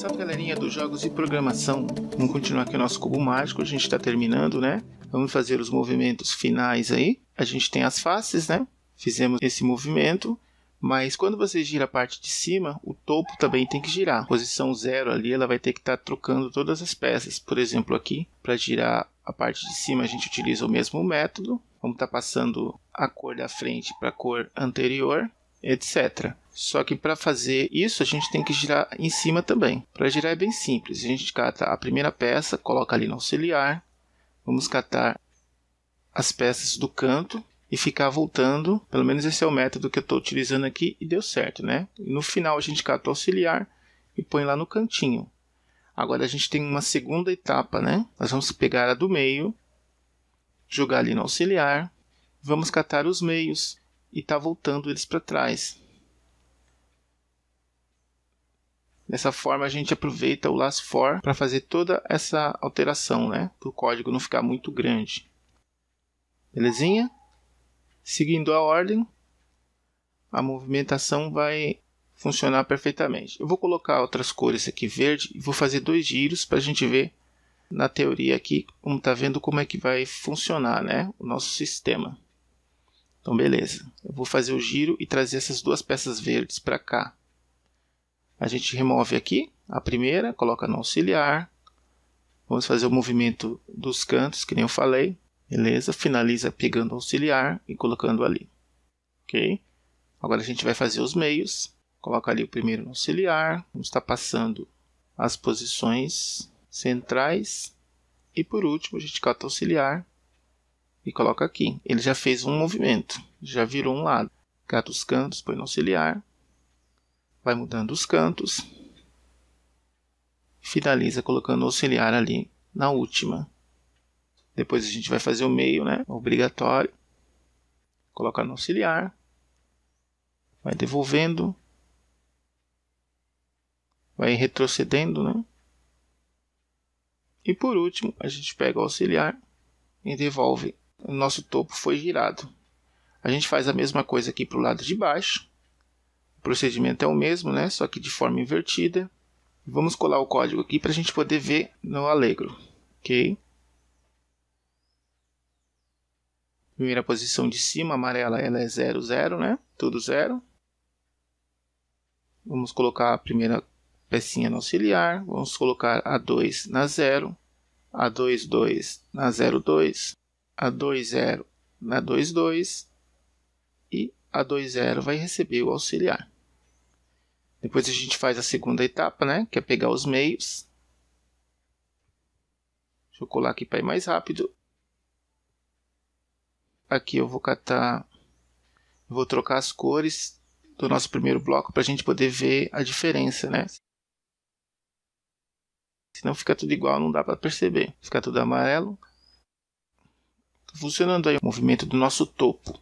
Salve galerinha dos jogos e programação. Vamos continuar aqui o nosso cubo mágico, a gente está terminando, né? Vamos fazer os movimentos finais aí. A gente tem as faces, né? Fizemos esse movimento, mas quando você gira a parte de cima, o topo também tem que girar. Posição zero ali, ela vai ter que estar tá trocando todas as peças. Por exemplo, aqui, para girar a parte de cima, a gente utiliza o mesmo método. Vamos estar tá passando a cor da frente para a cor anterior, etc. Só que para fazer isso, a gente tem que girar em cima também. Para girar é bem simples. A gente cata a primeira peça, coloca ali no auxiliar. Vamos catar as peças do canto e ficar voltando. Pelo menos esse é o método que eu estou utilizando aqui e deu certo, né? no final a gente cata o auxiliar e põe lá no cantinho. Agora a gente tem uma segunda etapa, né? Nós vamos pegar a do meio, jogar ali no auxiliar, vamos catar os meios e tá voltando eles para trás. Dessa forma, a gente aproveita o last for para fazer toda essa alteração, né? Para o código não ficar muito grande. Belezinha? Seguindo a ordem, a movimentação vai funcionar perfeitamente. Eu vou colocar outras cores aqui verde e vou fazer dois giros para a gente ver na teoria aqui, como está vendo como é que vai funcionar né, o nosso sistema. Então, beleza. Eu vou fazer o giro e trazer essas duas peças verdes para cá. A gente remove aqui a primeira, coloca no auxiliar. Vamos fazer o movimento dos cantos, que nem eu falei. Beleza? Finaliza pegando o auxiliar e colocando ali. Ok? Agora a gente vai fazer os meios. Coloca ali o primeiro no auxiliar. Vamos estar passando as posições centrais. E por último, a gente cata o auxiliar e coloca aqui. Ele já fez um movimento, já virou um lado. Cata os cantos, põe no auxiliar vai mudando os cantos, finaliza colocando o auxiliar ali na última. Depois a gente vai fazer o meio, né? Obrigatório. coloca no auxiliar. Vai devolvendo. Vai retrocedendo, né? E por último, a gente pega o auxiliar e devolve. O nosso topo foi girado. A gente faz a mesma coisa aqui para o lado de baixo. O procedimento é o mesmo, né? só que de forma invertida. Vamos colar o código aqui para a gente poder ver no Allegro. Ok? Primeira posição de cima, amarela, ela é 0, 0, né? Tudo zero. Vamos colocar a primeira pecinha no auxiliar. Vamos colocar a 2 na 0, a 2, 2 na 0, 2, a 2, 0 na 2, 2 e a 2, 0 vai receber o auxiliar. Depois a gente faz a segunda etapa, né? Que é pegar os meios. Deixa eu colar aqui para ir mais rápido. Aqui eu vou catar, vou trocar as cores do nosso primeiro bloco para a gente poder ver a diferença, né? Senão fica tudo igual, não dá para perceber. Fica tudo amarelo. Tá funcionando aí o movimento do nosso topo.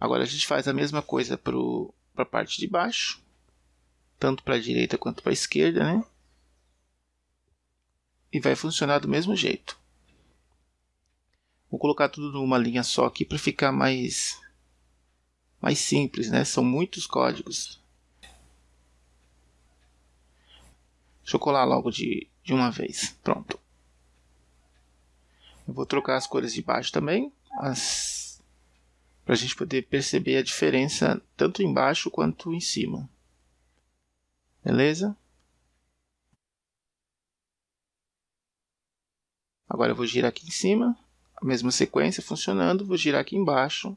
Agora a gente faz a mesma coisa para a parte de baixo, tanto para a direita quanto para a esquerda, né? E vai funcionar do mesmo jeito. Vou colocar tudo numa linha só aqui para ficar mais mais simples, né? São muitos códigos. Deixa eu colar logo de, de uma vez. Pronto. Eu vou trocar as cores de baixo também. As para a gente poder perceber a diferença tanto embaixo quanto em cima. Beleza? Agora eu vou girar aqui em cima, a mesma sequência funcionando, vou girar aqui embaixo.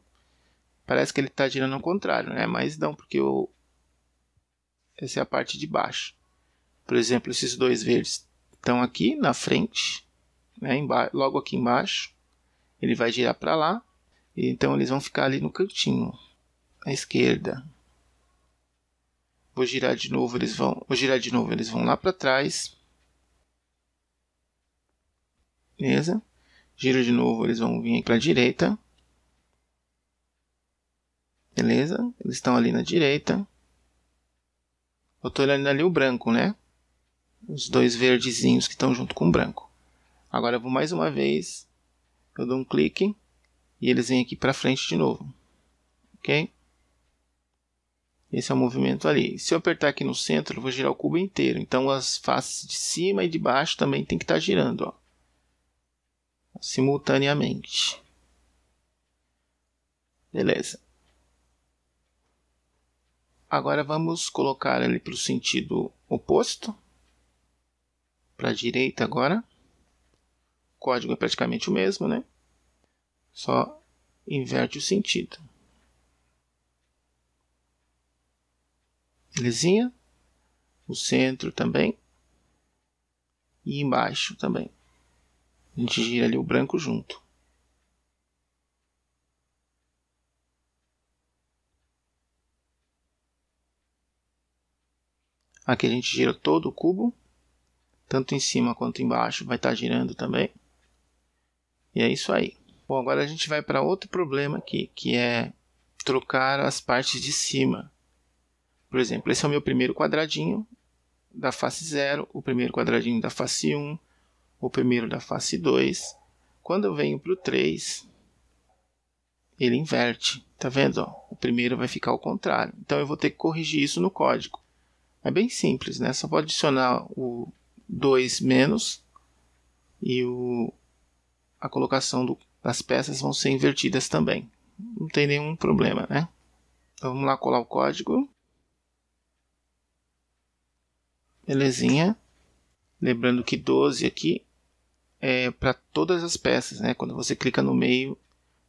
Parece que ele está girando ao contrário, né? Mas não, porque eu... essa é a parte de baixo. Por exemplo, esses dois verdes estão aqui na frente, né? logo aqui embaixo. Ele vai girar para lá, então eles vão ficar ali no cantinho, à esquerda. Vou girar de novo, eles vão, vou girar de novo, eles vão lá para trás. Beleza? Giro de novo, eles vão vir para a direita. Beleza? Eles estão ali na direita. Eu estou olhando ali o branco, né? Os dois verdezinhos que estão junto com o branco. Agora eu vou mais uma vez. Eu dou um clique e eles vêm aqui para frente de novo, ok? Esse é o movimento ali. Se eu apertar aqui no centro, eu vou girar o cubo inteiro. Então, as faces de cima e de baixo também tem que estar tá girando, ó, simultaneamente. Beleza. Agora vamos colocar ele para o sentido oposto, para a direita agora. O código é praticamente o mesmo, né? Só inverte o sentido. Belezinha? O centro também. E embaixo também. A gente gira ali o branco junto. Aqui a gente gira todo o cubo, tanto em cima quanto embaixo, vai estar tá girando também. E é isso aí. Bom, agora a gente vai para outro problema aqui, que é trocar as partes de cima. Por exemplo, esse é o meu primeiro quadradinho da face 0, o primeiro quadradinho da face 1, um, o primeiro da face 2. Quando eu venho para o 3, ele inverte. Tá vendo? Ó? O primeiro vai ficar ao contrário. Então eu vou ter que corrigir isso no código. É bem simples, né? Só vou adicionar o 2 menos e o, a colocação do as peças vão ser invertidas também. Não tem nenhum problema, né? Então vamos lá colar o código. Belezinha. Lembrando que 12 aqui é para todas as peças, né? Quando você clica no meio,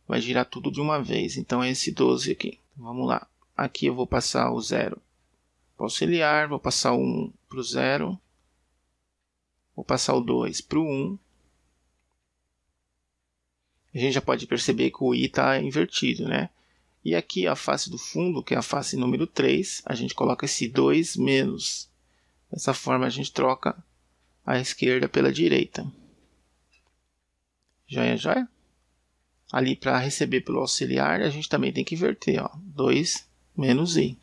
vai girar tudo de uma vez. Então é esse 12 aqui. Então, vamos lá. Aqui eu vou passar o 0 para o auxiliar, vou passar o 1 para o 0, vou passar o 2 para o 1 a gente já pode perceber que o i está invertido, né? E aqui a face do fundo, que é a face número 3, a gente coloca esse 2 menos. Dessa forma a gente troca a esquerda pela direita. Joia, joia? Ali para receber pelo auxiliar, a gente também tem que inverter, ó, 2 menos i.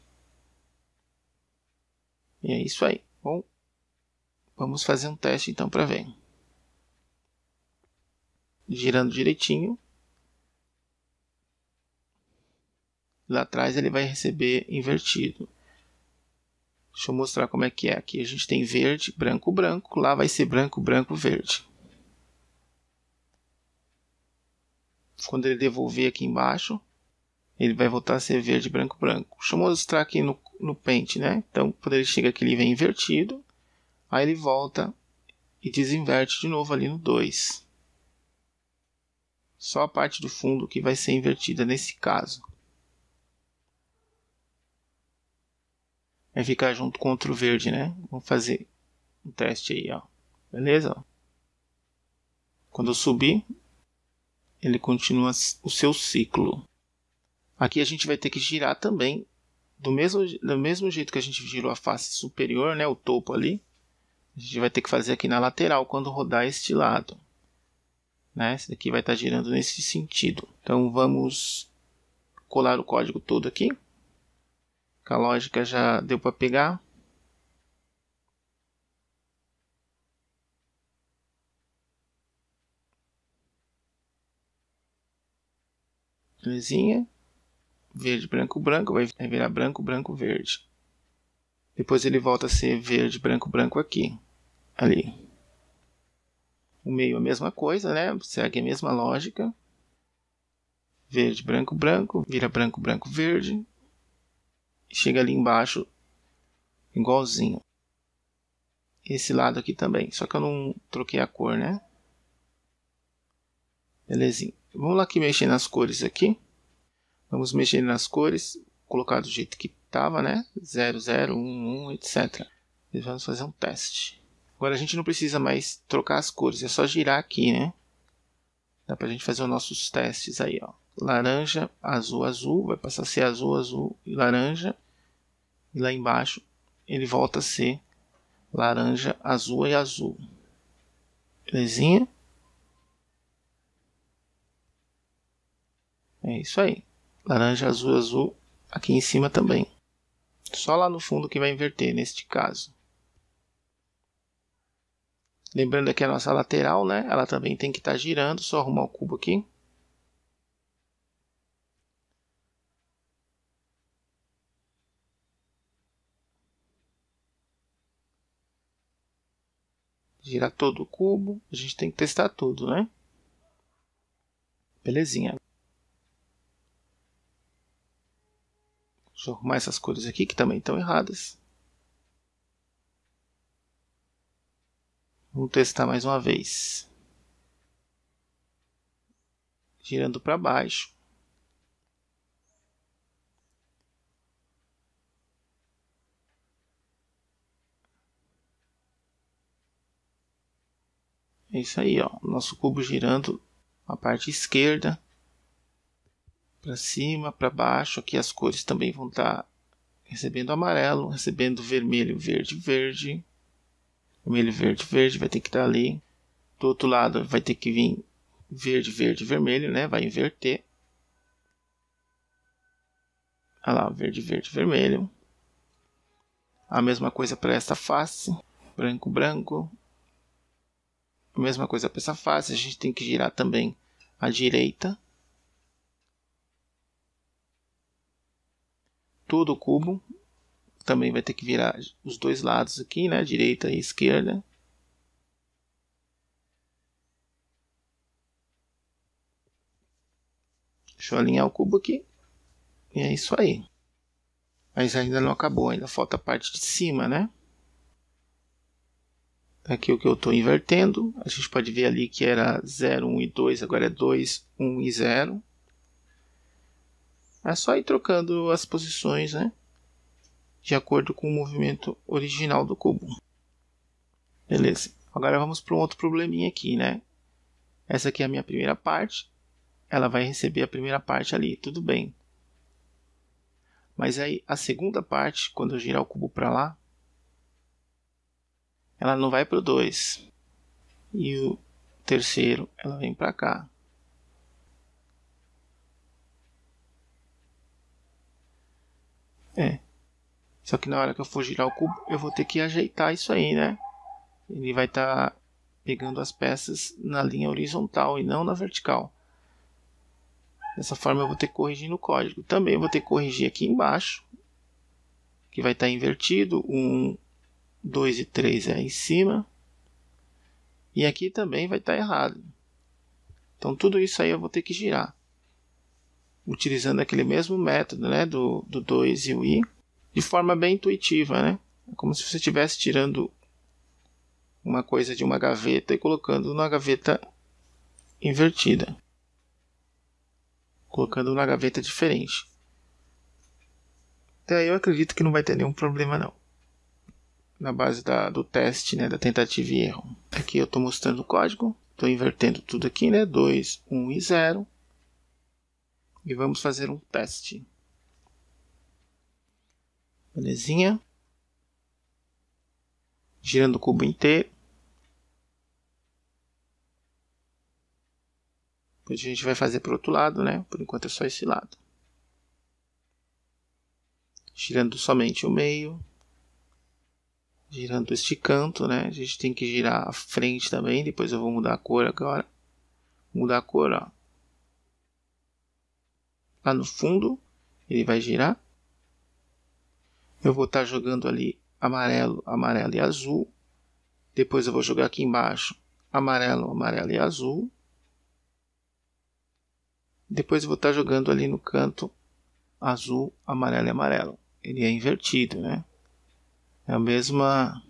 E é isso aí. Bom, vamos fazer um teste então para ver girando direitinho. Lá atrás ele vai receber invertido. Deixa eu mostrar como é que é. Aqui a gente tem verde, branco, branco. Lá vai ser branco, branco, verde. Quando ele devolver aqui embaixo, ele vai voltar a ser verde, branco, branco. Deixa eu mostrar aqui no, no Paint, né? Então, quando ele chega aqui, ele vem invertido. Aí ele volta e desinverte de novo ali no 2. Só a parte do fundo que vai ser invertida nesse caso. Vai ficar junto com outro verde, né? Vamos fazer um teste aí, ó. Beleza? Quando eu subir, ele continua o seu ciclo. Aqui a gente vai ter que girar também do mesmo, do mesmo jeito que a gente girou a face superior, né, o topo ali, a gente vai ter que fazer aqui na lateral quando rodar este lado né? Esse daqui vai estar tá girando nesse sentido. Então vamos colar o código todo aqui. A lógica já deu para pegar. Belezinha. Verde, branco, branco. Vai virar branco, branco, verde. Depois ele volta a ser verde, branco, branco aqui. Ali. O meio a mesma coisa, né? Segue a mesma lógica. Verde, branco, branco, vira branco, branco, verde. Chega ali embaixo igualzinho. Esse lado aqui também, só que eu não troquei a cor, né? Belezinha. Vamos lá que mexer nas cores aqui. Vamos mexer nas cores, colocar do jeito que estava, né? 0, 0, 1, 1, etc. E vamos fazer um teste. Agora a gente não precisa mais trocar as cores, é só girar aqui, né? Dá pra gente fazer os nossos testes aí, ó. Laranja, azul, azul, vai passar a ser azul, azul e laranja. E lá embaixo ele volta a ser laranja, azul e azul. Belezinha? É isso aí. Laranja, azul, azul aqui em cima também. Só lá no fundo que vai inverter neste caso. Lembrando aqui a nossa lateral, né? Ela também tem que estar tá girando, só arrumar o cubo aqui. Girar todo o cubo, a gente tem que testar tudo, né? Belezinha. Deixa eu arrumar essas cores aqui que também estão erradas. Vamos testar mais uma vez. Girando para baixo. É isso aí, ó. Nosso cubo girando a parte esquerda para cima, para baixo. Aqui as cores também vão estar tá recebendo amarelo, recebendo vermelho, verde, verde vermelho, verde, verde, vai ter que estar tá ali. Do outro lado vai ter que vir verde, verde, vermelho, né? Vai inverter. Olha lá, verde, verde, vermelho. A mesma coisa para esta face, branco, branco. A mesma coisa para essa face, a gente tem que girar também à direita. Todo o cubo, também vai ter que virar os dois lados aqui, né? Direita e esquerda. Deixa eu alinhar o cubo aqui. E é isso aí. Mas ainda não acabou, ainda falta a parte de cima, né? Aqui o que eu estou invertendo. A gente pode ver ali que era 0, 1 e 2, agora é 2, 1 e 0. É só ir trocando as posições, né? de acordo com o movimento original do cubo. Beleza. Agora vamos para um outro probleminha aqui, né? Essa aqui é a minha primeira parte. Ela vai receber a primeira parte ali, tudo bem. Mas aí a segunda parte, quando eu girar o cubo para lá, ela não vai para o 2. E o terceiro, ela vem para cá. Só que na hora que eu for girar o cubo, eu vou ter que ajeitar isso aí, né? Ele vai estar tá pegando as peças na linha horizontal e não na vertical. Dessa forma eu vou ter que corrigir no código. Também vou ter que corrigir aqui embaixo, que vai estar tá invertido. 1, 2 e 3 é em cima. E aqui também vai estar tá errado. Então tudo isso aí eu vou ter que girar. Utilizando aquele mesmo método né, do, do 2 e o i de forma bem intuitiva, né? É como se você estivesse tirando uma coisa de uma gaveta e colocando na gaveta invertida. Colocando na gaveta diferente. Até aí eu acredito que não vai ter nenhum problema não. Na base da, do teste, né, da tentativa e erro. Aqui eu estou mostrando o código, estou invertendo tudo aqui, né, 2, 1 um e 0. E vamos fazer um teste. Girando o cubo inteiro. Depois a gente vai fazer para o outro lado, né? Por enquanto é só esse lado. Girando somente o meio. Girando este canto, né? A gente tem que girar a frente também. Depois eu vou mudar a cor agora. Mudar a cor, ó. Lá no fundo, ele vai girar eu vou estar tá jogando ali amarelo, amarelo e azul. Depois eu vou jogar aqui embaixo amarelo, amarelo e azul. Depois eu vou estar tá jogando ali no canto azul, amarelo e amarelo. Ele é invertido, né? É a mesma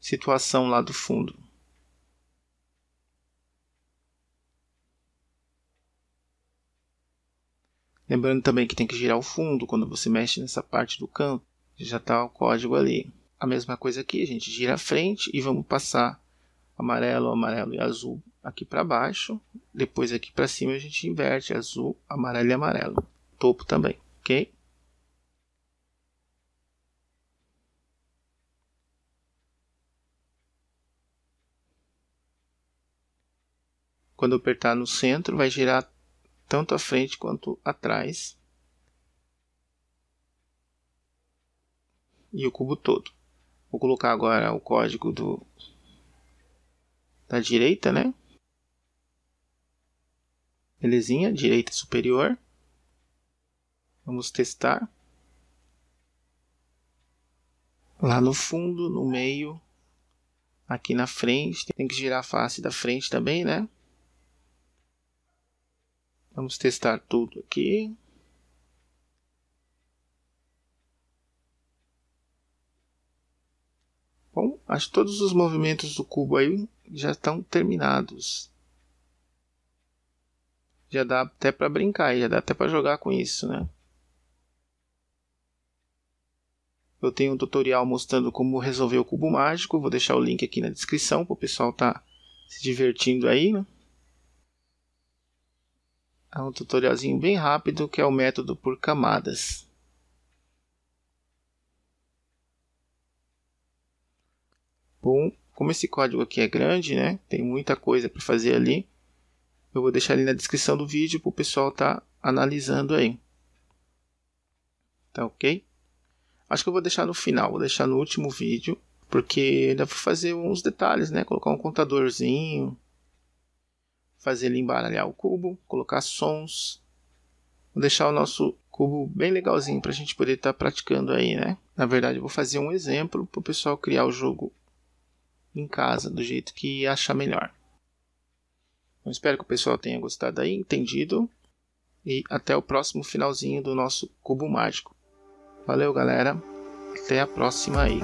situação lá do fundo. Lembrando também que tem que girar o fundo quando você mexe nessa parte do campo, já está o código ali. A mesma coisa aqui, a gente, gira a frente e vamos passar amarelo, amarelo e azul aqui para baixo. Depois aqui para cima a gente inverte azul, amarelo e amarelo. Topo também, ok? Quando eu apertar no centro, vai girar tanto à frente quanto atrás. E o cubo todo. Vou colocar agora o código do da direita, né? Belezinha, direita superior. Vamos testar. Lá no fundo, no meio, aqui na frente. Tem que girar a face da frente também, né? Vamos testar tudo aqui. Bom, acho que todos os movimentos do cubo aí já estão terminados. Já dá até para brincar, já dá até para jogar com isso, né? Eu tenho um tutorial mostrando como resolver o cubo mágico. Vou deixar o link aqui na descrição para o pessoal estar tá se divertindo aí, né? é um tutorialzinho bem rápido que é o método por camadas. Bom, como esse código aqui é grande, né, tem muita coisa para fazer ali, eu vou deixar ali na descrição do vídeo para o pessoal estar tá analisando aí. Tá ok? Acho que eu vou deixar no final, vou deixar no último vídeo, porque ainda vou fazer uns detalhes, né, colocar um contadorzinho, fazer ele embaralhar o cubo, colocar sons, vou deixar o nosso cubo bem legalzinho para a gente poder estar tá praticando aí, né? Na verdade, eu vou fazer um exemplo para o pessoal criar o jogo em casa, do jeito que achar melhor. Eu então, espero que o pessoal tenha gostado aí, entendido. E até o próximo finalzinho do nosso Cubo Mágico. Valeu, galera. Até a próxima aí.